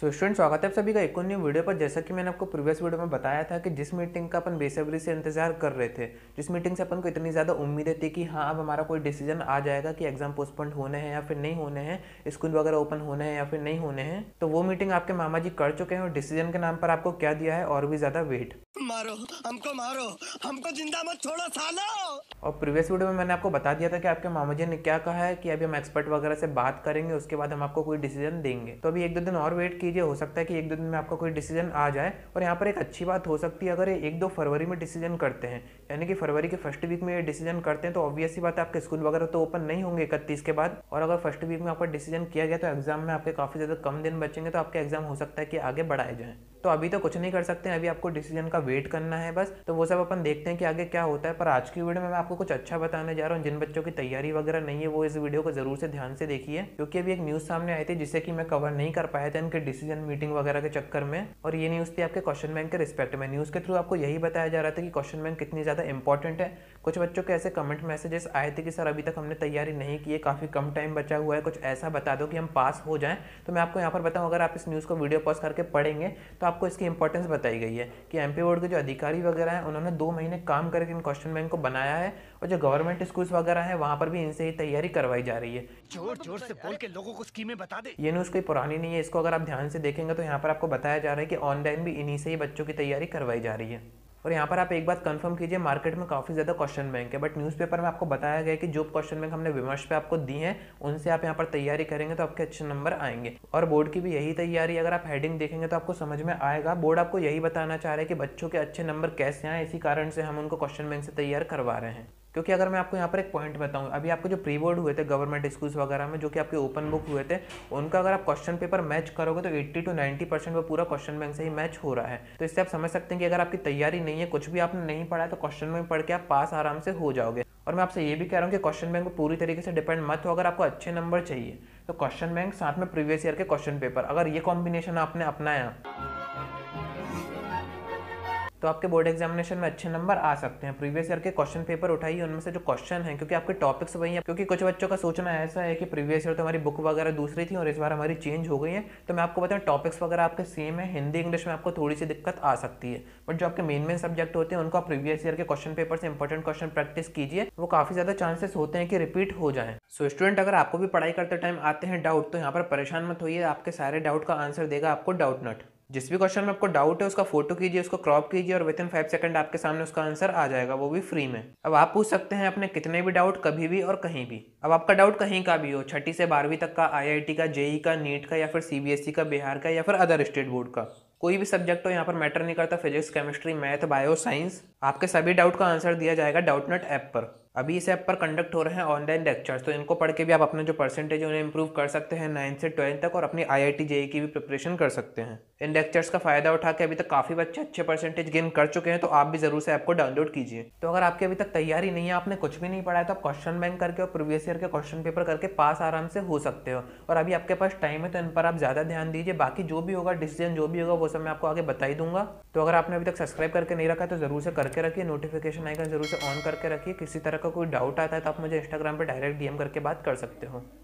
so student स्वागत है आप सभी का एक न्यू वीडियो पर जैसा कि मैंने आपको प्रीवियस वीडियो में बताया था कि जिस मीटिंग का अपन बेसब्री से इंतजार कर रहे थे जिस मीटिंग से अपन को इतनी ज़्यादा उम्मीदें थी कि हाँ अब हमारा कोई डिसीजन आ जाएगा कि एग्जाम पोस्टपोन्ड होने हैं या फिर नहीं होने हैं स्कूल वगैरह ओपन होने हैं या फिर नहीं होने हैं तो वो मीटिंग आपके मामा जी कर चुके हैं और डिसीजन के नाम पर आपको क्या दिया है और भी ज़्यादा वेट मारो हमको मारो हमको जिंदा मत छोड़ो सालो और प्रीवियस वीडियो में मैंने आपको बता दिया था कि आपके मामा जी ने क्या कहा है कि अभी हम एक्सपर्ट वगैरह से बात करेंगे उसके बाद हम आपको कोई डिसीजन देंगे तो अभी एक दो दिन और वेट कीजिए हो सकता है कि एक दो दिन में आपका कोई डिसीजन आ जाए और यहाँ पर एक अच्छी बात हो सकती है अगर एक दो फरवरी में डिसीजन करते हैं यानी कि फरवरी के फर्स्ट वीक में ये डिसीजन करते हैं तो ऑब्वियसली बात है आपके स्कूल वगैरह तो ओपन नहीं होंगे इकतीस के बाद और अगर फर्स्ट वीक में आपका डिसीजन किया गया तो एग्जाम में आपके काफ़ी ज़्यादा कम दिन बचेंगे तो आपके एग्जाम हो सकता है कि आगे बढ़ाए जाए तो अभी तो कुछ नहीं कर सकते अभी आपको डिसीजन का वेट क्रिएट करना है बस तो वो सब अपन देखते हैं कि आगे क्या होता है पर आज की वीडियो में मैं आपको कुछ अच्छा बताने जा रहा हूँ जिन बच्चों की तैयारी वगैरह नहीं है वो इस वीडियो को जरूर से ध्यान से देखिए क्योंकि अभी एक न्यूज़ सामने आई थी जिसे कि मैं कवर नहीं कर पाया था इनके डिसीजन मीटिंग वगैरह के चक्कर में और ये न्यूज़ थी आपके क्वेश्चन बैंक के रिस्पेक्ट में न्यूज़ के थ्रू आपको यही बताया जा रहा था कि क्वेश्चन बैंक कितनी ज़्यादा इंपॉर्टेंट है कुछ बच्चों के ऐसे कमेंट मैसेजेस आए थे कि सर अभी तक हमने तैयारी नहीं की है काफ़ी कम टाइम बचा हुआ है कुछ ऐसा बता दो कि हम पास हो जाएं तो मैं आपको यहाँ पर बताऊँ अगर आप इस न्यूज़ को वीडियो पॉज करके पढ़ेंगे तो आपको इसकी इंपॉर्टेंस बताई गई है कि एम बोर्ड के जो अधिकारी वगैरह हैं उन्होंने दो महीने काम करके इन क्वेश्चन बैंक को बनाया है और जो गवर्नमेंट स्कूल्स वगैरह हैं वहाँ पर भी इनसे ही तैयारी करवाई जा रही है जोर जोर से बोल के लोगों को स्कीमें बता दे ये न्यूज़ कोई पुरानी नहीं है इसको अगर आप ध्यान से देखेंगे तो यहाँ पर आपको बताया जा रहा है कि ऑनलाइन भी इन्हीं से ही बच्चों की तैयारी करवाई जा रही है और यहाँ पर आप एक बात कंफर्म कीजिए मार्केट में काफ़ी ज़्यादा क्वेश्चन बैंक है बट न्यूज़पेपर में आपको बताया गया है कि जो क्वेश्चन बैंक हमने विमर्श पे आपको दी हैं उनसे आप यहाँ पर तैयारी करेंगे तो आपके अच्छे नंबर आएंगे और बोर्ड की भी यही तैयारी अगर आप हेडिंग देखेंगे तो आपको समझ में आएगा बोर्ड आपको यही बताना चाह रहे हैं कि बच्चों के अच्छे नंबर कैसे आए इसी कारण से हम उनको क्वेश्चन बैंक से तैयार करवा रहे हैं क्योंकि अगर मैं आपको यहाँ पर एक पॉइंट बताऊँ अभी आपको जो प्री बोर्ड हुए थे गवर्नमेंट स्कूल्स वगैरह में जो कि आपके ओपन बुक हुए थे उनका अगर आप क्वेश्चन पेपर मैच करोगे तो एट्टी टू नाइन्टी परसेंट वो पूरा क्वेश्चन बैंक से ही मैच हो रहा है तो इससे आप समझ सकते हैं कि अगर आपकी तैयारी नहीं है कुछ भी आपने नहीं पढ़ा तो क्वेश्चन बैंक पढ़ के आप पास आराम से हो जाओगे और मैं आपसे ये भी कह रहा हूँ कि क्वेश्चन बैंक पूरी तरीके से डिपेंड मत हो अगर आपको अच्छे नंबर चाहिए तो क्वेश्चन बैंक साथ में प्रीवियस ईयर के क्वेश्चन पेपर अगर ये कॉम्बिनेशन आपने अपनाया तो आपके बोर्ड एग्जामिनेशन में अच्छे नंबर आ सकते हैं प्रीवियस ईयर के क्वेश्चन पेपर उठाइए उनमें से जो क्वेश्चन है क्योंकि आपके टॉपिक्स वही हैं क्योंकि कुछ बच्चों का सोचना ऐसा है कि प्रीवियस ईयर तो हमारी बुक वगैरह दूसरी थी और इस बार हमारी चेंज हो गई है तो मैं आपको बताऊँ टॉपिक्स वगैरह आपके सेम है हिंदी इंग्लिश में आपको थोड़ी सी दिक्कत आ सकती है बट जो आपके मेन मेन सब्जेक्ट होते हैं उनको आप प्रीवियस ईयर के क्वेश्चन पेपर से इंपॉर्टेंट क्वेश्चन प्रैक्टिस कीजिए वो काफ़ी ज़्यादा चांसेस होते हैं कि रिपीट हो जाए सो स्टूडेंट अगर आपको भी पढ़ाई करते टाइम आते हैं डाउट तो यहाँ पर परेशान मत होइए आपके सारे डाउट का आंसर देगा आपको डाउट नट जिस भी क्वेश्चन में आपको डाउट है उसका फोटो कीजिए उसको क्रॉप कीजिए और विद इन फाइव सेकंड आपके सामने उसका आंसर आ जाएगा वो भी फ्री में अब आप पूछ सकते हैं अपने कितने भी डाउट कभी भी और कहीं भी अब आपका डाउट कहीं का भी हो छठी से बारहवीं तक का आईआईटी का जेई e e का नीट का या फिर सीबीएसई e का बिहार का या फिर अदर स्टेट बोर्ड का कोई भी सब्जेक्ट हो यहाँ पर मैटर नहीं करता physics chemistry math bio science आपके सभी डाउट का आंसर दिया जाएगा डाउटनेट ऐप पर अभी इस ऐप पर कंडक्ट हो रहे हैं ऑनलाइन लेक्चर्स तो इनको पढ़ के भी आप अपना जो परसेंटेज उन्हें इम्प्रूव कर सकते हैं नाइन्थ से ट्वेल्थ तक और अपनी आई आई e की भी प्रिपरेशन कर सकते हैं इन लेक्चर्स का फ़ायदा उठा के अभी तक काफ़ी बच्चे अच्छे परसेंटेज गेन कर चुके हैं तो आप भी ज़रूर से ऐप को डाउनलोड कीजिए तो अगर आपकी अभी तक तैयारी नहीं है आपने कुछ भी नहीं पढ़ा है तो आप क्वेश्चन बैंक करके और प्रीवियस ईयर के क्वेश्चन पेपर करके पास आराम से हो सकते हो और अभी आपके पास टाइम है तो इन पर आप ज़्यादा ध्यान दीजिए बाकी जो भी होगा डिसीजन जो भी होगा वो सब मैं आपको आगे बता ही दूंगा तो अगर आपने अभी तक सब्सक्राइब करके नहीं रखा तो ज़रूर से करके रखिए नोटिफिकेशन आइकन ज़रूर से ऑन करके रखिए किसी तरह का आपका कोई डाउट आता है तो आप मुझे इंस्टाग्राम पर डायरेक्ट डी करके बात कर सकते हो